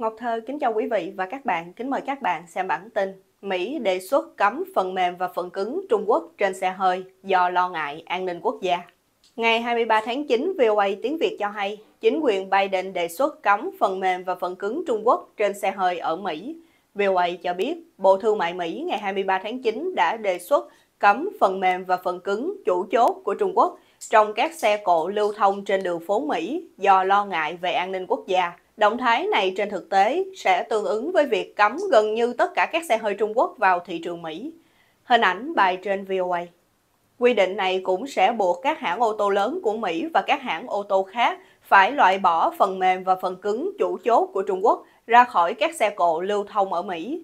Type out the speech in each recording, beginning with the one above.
Ngọc Thơ kính chào quý vị và các bạn. Kính mời các bạn xem bản tin. Mỹ đề xuất cấm phần mềm và phần cứng Trung Quốc trên xe hơi do lo ngại an ninh quốc gia. Ngày 23 tháng 9, VOA tiếng Việt cho hay, chính quyền Biden đề xuất cấm phần mềm và phần cứng Trung Quốc trên xe hơi ở Mỹ. VOA cho biết, Bộ Thương mại Mỹ ngày 23 tháng 9 đã đề xuất cấm phần mềm và phần cứng chủ chốt của Trung Quốc trong các xe cộ lưu thông trên đường phố Mỹ do lo ngại về an ninh quốc gia – Động thái này trên thực tế sẽ tương ứng với việc cấm gần như tất cả các xe hơi Trung Quốc vào thị trường Mỹ. Hình ảnh bài trên VOA. Quy định này cũng sẽ buộc các hãng ô tô lớn của Mỹ và các hãng ô tô khác phải loại bỏ phần mềm và phần cứng chủ chốt của Trung Quốc ra khỏi các xe cộ lưu thông ở Mỹ.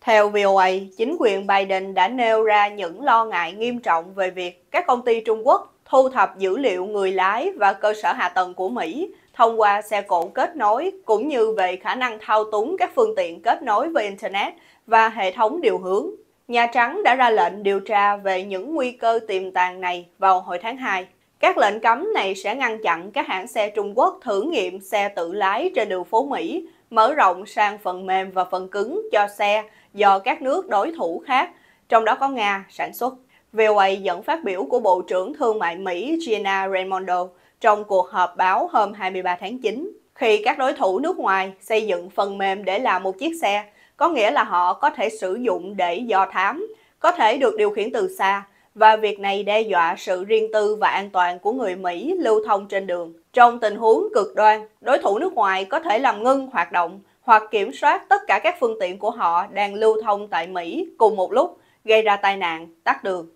Theo VOA, chính quyền Biden đã nêu ra những lo ngại nghiêm trọng về việc các công ty Trung Quốc thu thập dữ liệu người lái và cơ sở hạ tầng của Mỹ thông qua xe cộ kết nối cũng như về khả năng thao túng các phương tiện kết nối với Internet và hệ thống điều hướng. Nhà Trắng đã ra lệnh điều tra về những nguy cơ tiềm tàng này vào hồi tháng 2. Các lệnh cấm này sẽ ngăn chặn các hãng xe Trung Quốc thử nghiệm xe tự lái trên đường phố Mỹ, mở rộng sang phần mềm và phần cứng cho xe do các nước đối thủ khác, trong đó có Nga, sản xuất. VOA dẫn phát biểu của Bộ trưởng Thương mại Mỹ Gina Raimondo trong cuộc họp báo hôm 23 tháng 9 khi các đối thủ nước ngoài xây dựng phần mềm để làm một chiếc xe, có nghĩa là họ có thể sử dụng để dò thám, có thể được điều khiển từ xa và việc này đe dọa sự riêng tư và an toàn của người Mỹ lưu thông trên đường. Trong tình huống cực đoan, đối thủ nước ngoài có thể làm ngưng hoạt động hoặc kiểm soát tất cả các phương tiện của họ đang lưu thông tại Mỹ cùng một lúc, gây ra tai nạn, tắt đường.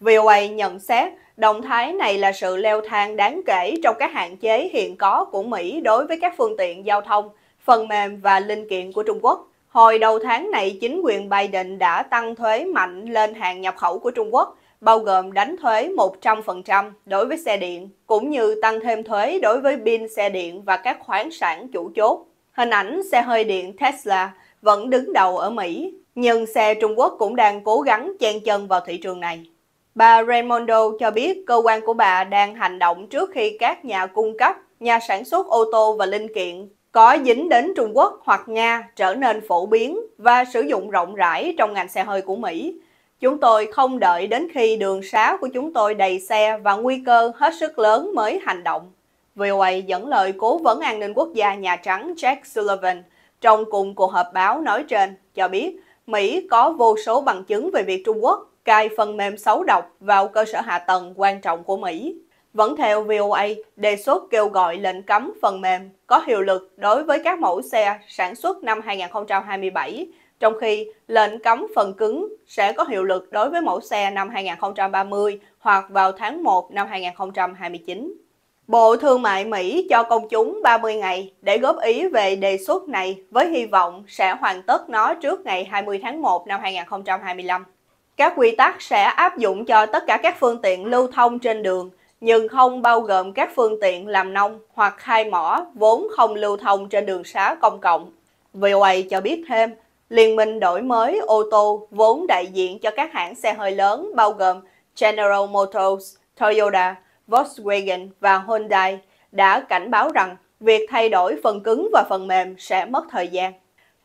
VOA nhận xét Động thái này là sự leo thang đáng kể trong các hạn chế hiện có của Mỹ đối với các phương tiện giao thông, phần mềm và linh kiện của Trung Quốc. Hồi đầu tháng này, chính quyền Biden đã tăng thuế mạnh lên hàng nhập khẩu của Trung Quốc, bao gồm đánh thuế 100% đối với xe điện, cũng như tăng thêm thuế đối với pin xe điện và các khoáng sản chủ chốt. Hình ảnh xe hơi điện Tesla vẫn đứng đầu ở Mỹ, nhưng xe Trung Quốc cũng đang cố gắng chen chân vào thị trường này. Bà Raimondo cho biết cơ quan của bà đang hành động trước khi các nhà cung cấp, nhà sản xuất ô tô và linh kiện có dính đến Trung Quốc hoặc Nga trở nên phổ biến và sử dụng rộng rãi trong ngành xe hơi của Mỹ. Chúng tôi không đợi đến khi đường xá của chúng tôi đầy xe và nguy cơ hết sức lớn mới hành động. VOA dẫn lời Cố vấn An ninh Quốc gia Nhà Trắng Jack Sullivan trong cùng cuộc họp báo nói trên cho biết Mỹ có vô số bằng chứng về việc Trung Quốc cài phần mềm xấu độc vào cơ sở hạ tầng quan trọng của Mỹ. Vẫn theo VOA, đề xuất kêu gọi lệnh cấm phần mềm có hiệu lực đối với các mẫu xe sản xuất năm 2027, trong khi lệnh cấm phần cứng sẽ có hiệu lực đối với mẫu xe năm 2030 hoặc vào tháng 1 năm 2029. Bộ Thương mại Mỹ cho công chúng 30 ngày để góp ý về đề xuất này với hy vọng sẽ hoàn tất nó trước ngày 20 tháng 1 năm 2025. Các quy tắc sẽ áp dụng cho tất cả các phương tiện lưu thông trên đường, nhưng không bao gồm các phương tiện làm nông hoặc khai mỏ vốn không lưu thông trên đường xá công cộng. VOA cho biết thêm, Liên minh đổi mới ô tô vốn đại diện cho các hãng xe hơi lớn bao gồm General Motors, Toyota, Volkswagen và Hyundai đã cảnh báo rằng việc thay đổi phần cứng và phần mềm sẽ mất thời gian.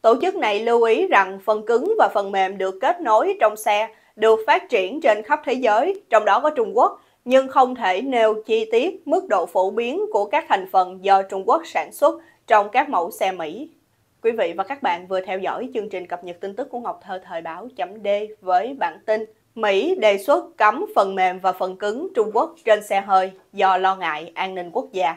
Tổ chức này lưu ý rằng phần cứng và phần mềm được kết nối trong xe được phát triển trên khắp thế giới, trong đó có Trung Quốc, nhưng không thể nêu chi tiết mức độ phổ biến của các thành phần do Trung Quốc sản xuất trong các mẫu xe Mỹ. Quý vị và các bạn vừa theo dõi chương trình cập nhật tin tức của Ngọc Thơ Thời báo chấm D với bản tin Mỹ đề xuất cấm phần mềm và phần cứng Trung Quốc trên xe hơi do lo ngại an ninh quốc gia.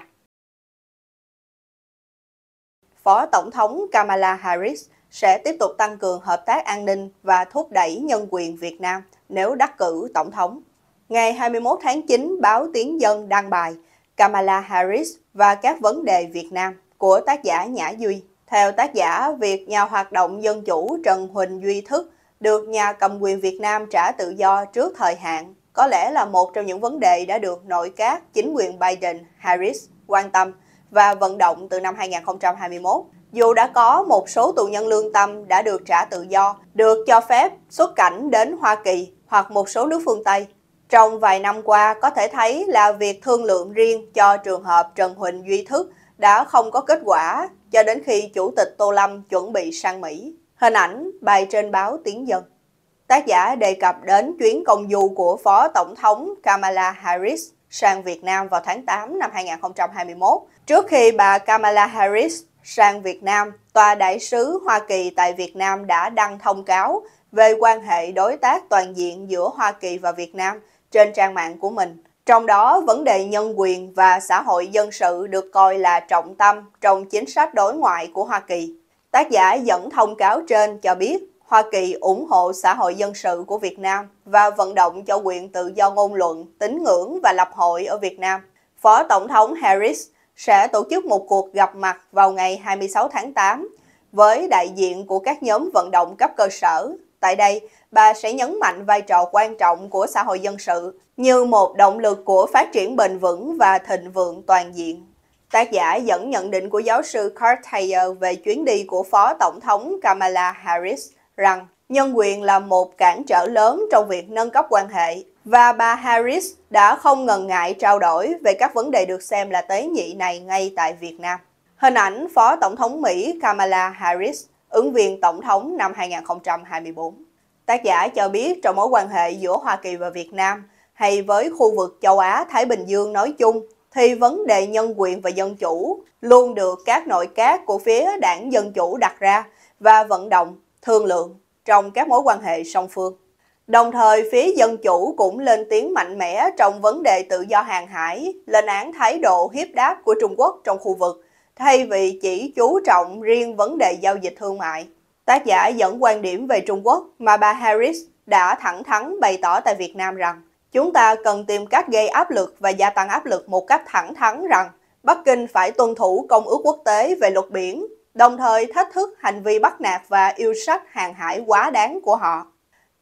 Phó Tổng thống Kamala Harris sẽ tiếp tục tăng cường hợp tác an ninh và thúc đẩy nhân quyền Việt Nam nếu đắc cử Tổng thống. Ngày 21 tháng 9, báo Tiếng Dân đăng bài Kamala Harris và các vấn đề Việt Nam của tác giả Nhã Duy. Theo tác giả, việc nhà hoạt động dân chủ Trần Huỳnh Duy Thức được nhà cầm quyền Việt Nam trả tự do trước thời hạn có lẽ là một trong những vấn đề đã được nội các chính quyền Biden-Harris quan tâm – và vận động từ năm 2021. Dù đã có một số tù nhân lương tâm đã được trả tự do, được cho phép xuất cảnh đến Hoa Kỳ hoặc một số nước phương Tây. Trong vài năm qua, có thể thấy là việc thương lượng riêng cho trường hợp Trần Huỳnh Duy Thức đã không có kết quả cho đến khi Chủ tịch Tô Lâm chuẩn bị sang Mỹ. Hình ảnh bài trên báo Tiếng Dân. Tác giả đề cập đến chuyến công du của Phó Tổng thống Kamala Harris sang Việt Nam vào tháng 8 năm 2021. Trước khi bà Kamala Harris sang Việt Nam, Tòa đại sứ Hoa Kỳ tại Việt Nam đã đăng thông cáo về quan hệ đối tác toàn diện giữa Hoa Kỳ và Việt Nam trên trang mạng của mình. Trong đó, vấn đề nhân quyền và xã hội dân sự được coi là trọng tâm trong chính sách đối ngoại của Hoa Kỳ. Tác giả dẫn thông cáo trên cho biết, Hoa Kỳ ủng hộ xã hội dân sự của Việt Nam và vận động cho quyền tự do ngôn luận, tín ngưỡng và lập hội ở Việt Nam. Phó Tổng thống Harris sẽ tổ chức một cuộc gặp mặt vào ngày 26 tháng 8 với đại diện của các nhóm vận động cấp cơ sở. Tại đây, bà sẽ nhấn mạnh vai trò quan trọng của xã hội dân sự như một động lực của phát triển bền vững và thịnh vượng toàn diện. Tác giả dẫn nhận định của giáo sư Cartier về chuyến đi của Phó Tổng thống Kamala Harris – rằng nhân quyền là một cản trở lớn trong việc nâng cấp quan hệ và bà Harris đã không ngần ngại trao đổi về các vấn đề được xem là tế nhị này ngay tại Việt Nam. Hình ảnh Phó Tổng thống Mỹ Kamala Harris, ứng viên Tổng thống năm 2024. Tác giả cho biết trong mối quan hệ giữa Hoa Kỳ và Việt Nam hay với khu vực châu Á-Thái Bình Dương nói chung thì vấn đề nhân quyền và dân chủ luôn được các nội các của phía đảng Dân Chủ đặt ra và vận động thương lượng trong các mối quan hệ song phương. Đồng thời, phía dân chủ cũng lên tiếng mạnh mẽ trong vấn đề tự do hàng hải, lên án thái độ hiếp đáp của Trung Quốc trong khu vực, thay vì chỉ chú trọng riêng vấn đề giao dịch thương mại. Tác giả dẫn quan điểm về Trung Quốc mà bà Harris đã thẳng thắn bày tỏ tại Việt Nam rằng chúng ta cần tìm cách gây áp lực và gia tăng áp lực một cách thẳng thắn rằng Bắc Kinh phải tuân thủ Công ước Quốc tế về luật biển đồng thời thách thức hành vi bắt nạt và yêu sách hàng hải quá đáng của họ.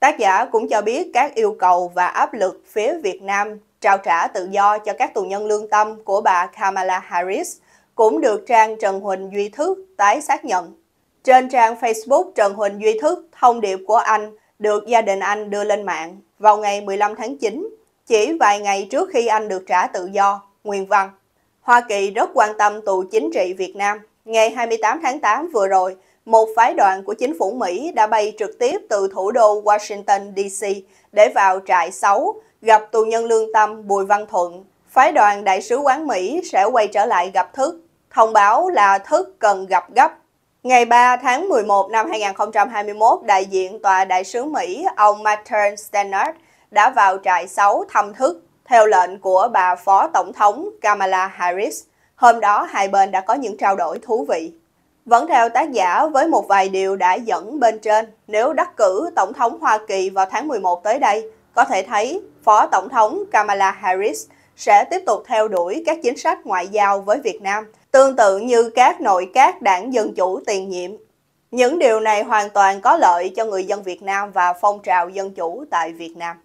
Tác giả cũng cho biết các yêu cầu và áp lực phía Việt Nam trao trả tự do cho các tù nhân lương tâm của bà Kamala Harris cũng được trang Trần Huỳnh Duy Thức tái xác nhận. Trên trang Facebook Trần Huỳnh Duy Thức, thông điệp của anh được gia đình anh đưa lên mạng vào ngày 15 tháng 9, chỉ vài ngày trước khi anh được trả tự do, Nguyên Văn. Hoa Kỳ rất quan tâm tù chính trị Việt Nam Ngày 28 tháng 8 vừa rồi, một phái đoàn của chính phủ Mỹ đã bay trực tiếp từ thủ đô Washington, DC để vào trại 6, gặp tù nhân lương tâm Bùi Văn Thuận. Phái đoàn Đại sứ quán Mỹ sẽ quay trở lại gặp Thức, thông báo là Thức cần gặp gấp. Ngày 3 tháng 11 năm 2021, đại diện tòa đại sứ Mỹ ông Martin Stannard đã vào trại 6 thăm Thức theo lệnh của bà Phó Tổng thống Kamala Harris. Hôm đó hai bên đã có những trao đổi thú vị. Vẫn theo tác giả với một vài điều đã dẫn bên trên, nếu đắc cử Tổng thống Hoa Kỳ vào tháng 11 tới đây, có thể thấy Phó Tổng thống Kamala Harris sẽ tiếp tục theo đuổi các chính sách ngoại giao với Việt Nam, tương tự như các nội các đảng Dân Chủ tiền nhiệm. Những điều này hoàn toàn có lợi cho người dân Việt Nam và phong trào dân chủ tại Việt Nam.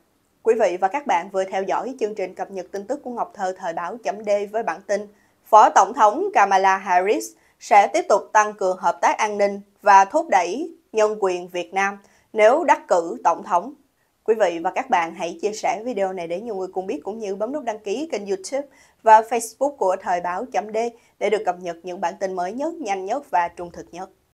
Quý vị và các bạn vừa theo dõi chương trình cập nhật tin tức của Ngọc Thơ thời báo chấm D với bản tin Phó Tổng thống Kamala Harris sẽ tiếp tục tăng cường hợp tác an ninh và thúc đẩy nhân quyền Việt Nam nếu đắc cử Tổng thống. Quý vị và các bạn hãy chia sẻ video này để nhiều người cùng biết cũng như bấm nút đăng ký kênh YouTube và Facebook của Thời báo.d để được cập nhật những bản tin mới nhất, nhanh nhất và trung thực nhất.